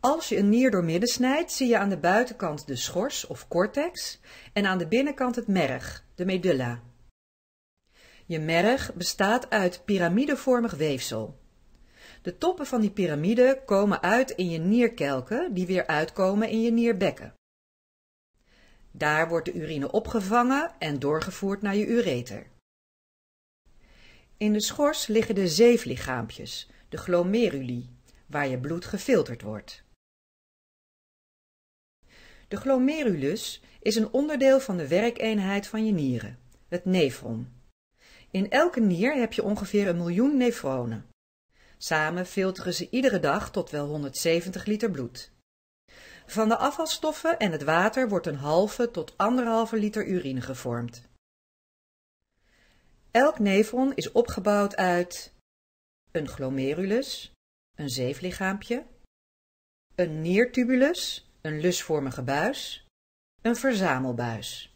Als je een nier doormidden snijdt, zie je aan de buitenkant de schors of cortex en aan de binnenkant het merg, de medulla. Je merg bestaat uit piramidevormig weefsel. De toppen van die piramide komen uit in je nierkelken, die weer uitkomen in je nierbekken. Daar wordt de urine opgevangen en doorgevoerd naar je ureter. In de schors liggen de zeeflichaampjes, de glomeruli, waar je bloed gefilterd wordt. De glomerulus is een onderdeel van de werkeenheid van je nieren, het nefron. In elke nier heb je ongeveer een miljoen nefronen. Samen filteren ze iedere dag tot wel 170 liter bloed. Van de afvalstoffen en het water wordt een halve tot anderhalve liter urine gevormd. Elk nefron is opgebouwd uit een glomerulus, een zeeflichaampje, een niertubulus, een lusvormige buis, een verzamelbuis.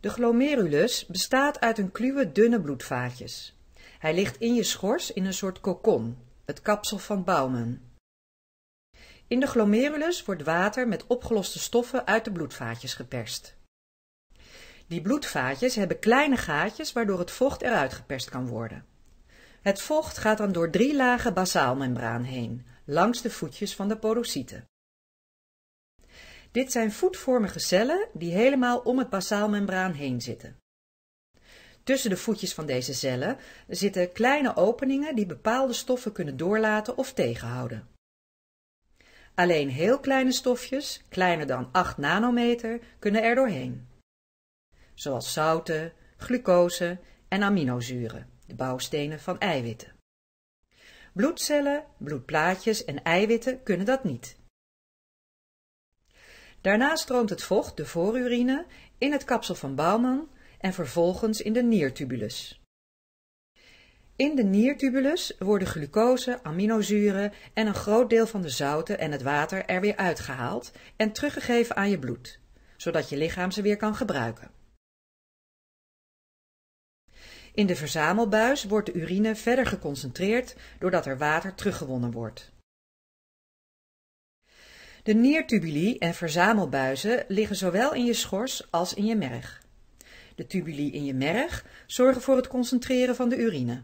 De glomerulus bestaat uit een kluwe dunne bloedvaatjes. Hij ligt in je schors in een soort kokon, het kapsel van Baumen. In de glomerulus wordt water met opgeloste stoffen uit de bloedvaatjes geperst. Die bloedvaatjes hebben kleine gaatjes waardoor het vocht eruit geperst kan worden. Het vocht gaat dan door drie lagen basaalmembraan heen, langs de voetjes van de porocyten. Dit zijn voetvormige cellen die helemaal om het basaalmembraan heen zitten. Tussen de voetjes van deze cellen zitten kleine openingen die bepaalde stoffen kunnen doorlaten of tegenhouden. Alleen heel kleine stofjes, kleiner dan 8 nanometer, kunnen er doorheen. Zoals zouten, glucose en aminozuren, de bouwstenen van eiwitten. Bloedcellen, bloedplaatjes en eiwitten kunnen dat niet. Daarna stroomt het vocht, de voorurine, in het kapsel van Bouwman en vervolgens in de niertubulus. In de niertubulus worden glucose, aminozuren en een groot deel van de zouten en het water er weer uitgehaald en teruggegeven aan je bloed, zodat je lichaam ze weer kan gebruiken. In de verzamelbuis wordt de urine verder geconcentreerd doordat er water teruggewonnen wordt. De niertubuli en verzamelbuizen liggen zowel in je schors als in je merg. De tubuli in je merg zorgen voor het concentreren van de urine.